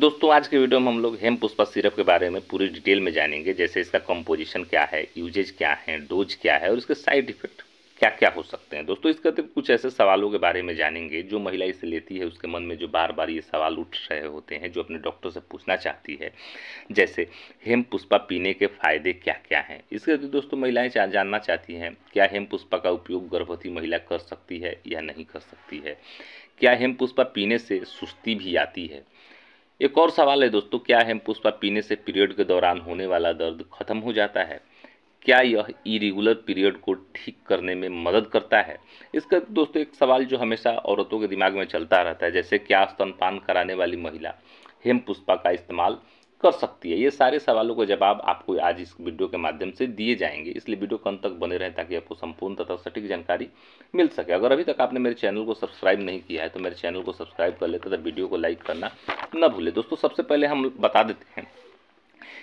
दोस्तों आज के वीडियो में हम लोग हेम पुष्पा सिरप के बारे में पूरी डिटेल में जानेंगे जैसे इसका कंपोजिशन क्या है यूजेज क्या है डोज क्या है और इसके साइड इफेक्ट क्या क्या हो सकते हैं दोस्तों इसके अतिरिक्त कुछ ऐसे सवालों के बारे में जानेंगे जो महिला इसे लेती है उसके मन में जो बार बार ये सवाल उठ रहे होते हैं जो अपने डॉक्टर से पूछना चाहती है जैसे हेम पुष्पा पीने के फायदे क्या क्या हैं इसके अतिरिक्त दोस्तों महिलाएं जानना चाहती हैं क्या हेम पुष्पा का उपयोग गर्भवती महिला कर सकती है या नहीं कर सकती है क्या हेम पुष्पा पीने से सुस्ती भी आती है एक और सवाल है दोस्तों क्या हेम पुष्पा पीने से पीरियड के दौरान होने वाला दर्द खत्म हो जाता है क्या यह इरेगुलर पीरियड को ठीक करने में मदद करता है इसका दोस्तों एक सवाल जो हमेशा औरतों के दिमाग में चलता रहता है जैसे क्या स्तनपान कराने वाली महिला हेम पुष्पा का इस्तेमाल कर सकती है ये सारे सवालों के जवाब आपको आज इस वीडियो के माध्यम से दिए जाएंगे इसलिए वीडियो अंत तक बने रहें ताकि आपको संपूर्ण तथा सटीक जानकारी मिल सके अगर अभी तक आपने मेरे चैनल को सब्सक्राइब नहीं किया है तो मेरे चैनल को सब्सक्राइब कर ले तथा वीडियो को लाइक करना न भूले दोस्तों सबसे पहले हम बता देते हैं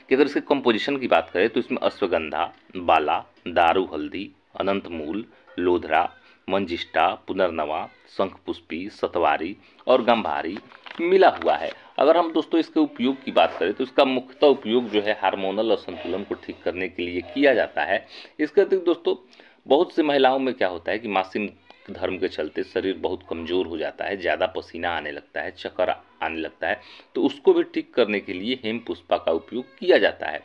कि अगर इसके कंपोजिशन की बात करें तो इसमें अश्वगंधा बाला दारू हल्दी अनंत मूल लोधरा मंजिष्टा पुनर्नवा शंखपुष्पी सतवारी और गंभारी मिला हुआ है अगर हम दोस्तों इसके उपयोग की बात करें तो इसका मुख्यतः उपयोग जो है हार्मोनल असंतुलन को ठीक करने के लिए किया जाता है इसके अतिरिक्त दोस्तों बहुत से महिलाओं में क्या होता है कि मासिम धर्म के चलते शरीर बहुत कमज़ोर हो जाता है ज़्यादा पसीना आने लगता है चक्कर आने लगता है तो उसको भी ठीक करने के लिए हेम पुष्पा का उपयोग किया जाता है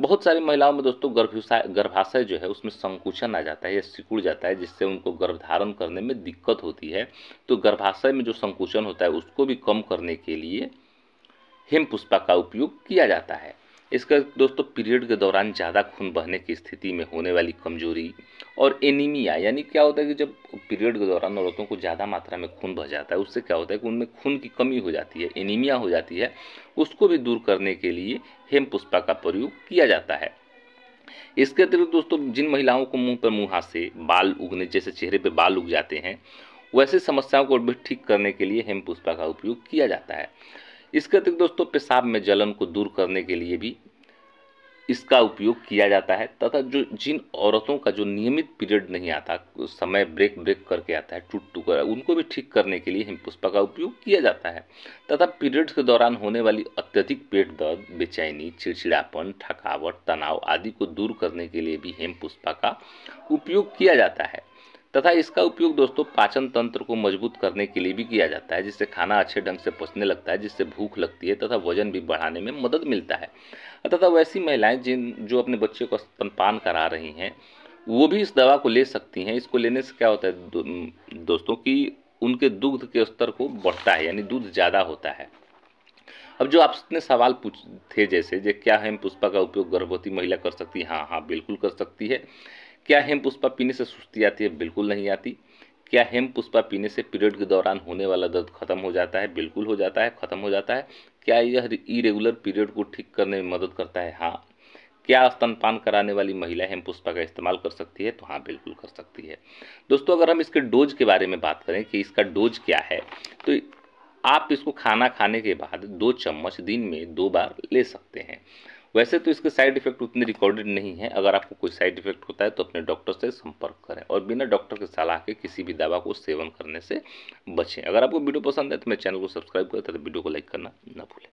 बहुत सारी महिलाओं में दोस्तों गर्भाशय गर्भाशय जो है उसमें संकुचन आ जाता है या सिकुड़ जाता है जिससे उनको गर्भधारण करने में दिक्कत होती है तो गर्भाशय में जो संकुचन होता है उसको भी कम करने के लिए हिम पुष्पा का उपयोग किया जाता है इसका दोस्तों पीरियड के दौरान ज़्यादा खून बहने की स्थिति में होने वाली कमजोरी और एनीमिया यानी क्या होता है कि जब पीरियड के दौरान औरतों को ज़्यादा मात्रा में खून बह जाता है उससे क्या होता है कि उनमें खून की कमी हो जाती है एनीमिया हो जाती है उसको भी दूर करने के लिए हेम पुष्पा का प्रयोग किया जाता है इसके अतिरिक्त दोस्तों जिन महिलाओं को मुंह पर हाथ से बाल उगने जैसे चेहरे पर बाल उग जाते हैं वैसे समस्याओं को भी ठीक करने के लिए हेम पुष्पा का उपयोग किया जाता है इसके अतिरिक्त दोस्तों पेशाब में जलन को दूर करने के लिए भी इसका उपयोग किया जाता है तथा जो जिन औरतों का जो नियमित पीरियड नहीं आता समय ब्रेक ब्रेक करके आता है टूट टूट कर उनको भी ठीक करने के लिए हिमपुष्पा का उपयोग किया जाता है तथा पीरियड्स के दौरान होने वाली अत्यधिक पेट दर्द बेचैनी चिड़चिड़ापन थकावट तनाव आदि को दूर करने के लिए भी हेमपुष्पा का उपयोग किया जाता है तथा इसका उपयोग दोस्तों पाचन तंत्र को मजबूत करने के लिए भी किया जाता है जिससे खाना अच्छे ढंग से पचने लगता है जिससे भूख लगती है तथा वजन भी बढ़ाने में मदद मिलता है तथा वैसी महिलाएं जिन जो अपने बच्चे को स्तनपान करा रही हैं वो भी इस दवा को ले सकती हैं इसको लेने से क्या होता है दो, दोस्तों की उनके दुग्ध के स्तर को बढ़ता है यानी दूध ज़्यादा होता है अब जो आपने सवाल पूछ थे जैसे जे क्या है पुष्पा का उपयोग गर्भवती महिला कर सकती है हाँ हाँ बिल्कुल कर सकती है क्या हेम पुष्पा पीने से सुस्ती आती है बिल्कुल नहीं आती क्या हेम पुष्पा पीने से पीरियड के दौरान होने वाला दर्द खत्म हो जाता है बिल्कुल हो जाता है खत्म हो जाता है क्या यह इरेगुलर पीरियड को ठीक करने में मदद करता है हाँ क्या स्तनपान कराने वाली महिला हेम पुष्पा का इस्तेमाल कर सकती है तो हाँ बिल्कुल कर सकती है दोस्तों अगर हम इसके डोज के बारे में बात करें कि इसका डोज क्या है तो आप इसको खाना खाने के बाद दो चम्मच दिन में दो बार ले सकते हैं वैसे तो इसके साइड इफेक्ट उतने रिकॉर्डेड नहीं है अगर आपको कोई साइड इफेक्ट होता है तो अपने डॉक्टर से संपर्क करें और बिना डॉक्टर के सलाह के किसी भी दवा को सेवन करने से बचें अगर आपको वीडियो पसंद है तो मेरे चैनल को सब्सक्राइब करें तथा वीडियो को लाइक करना ना भूलें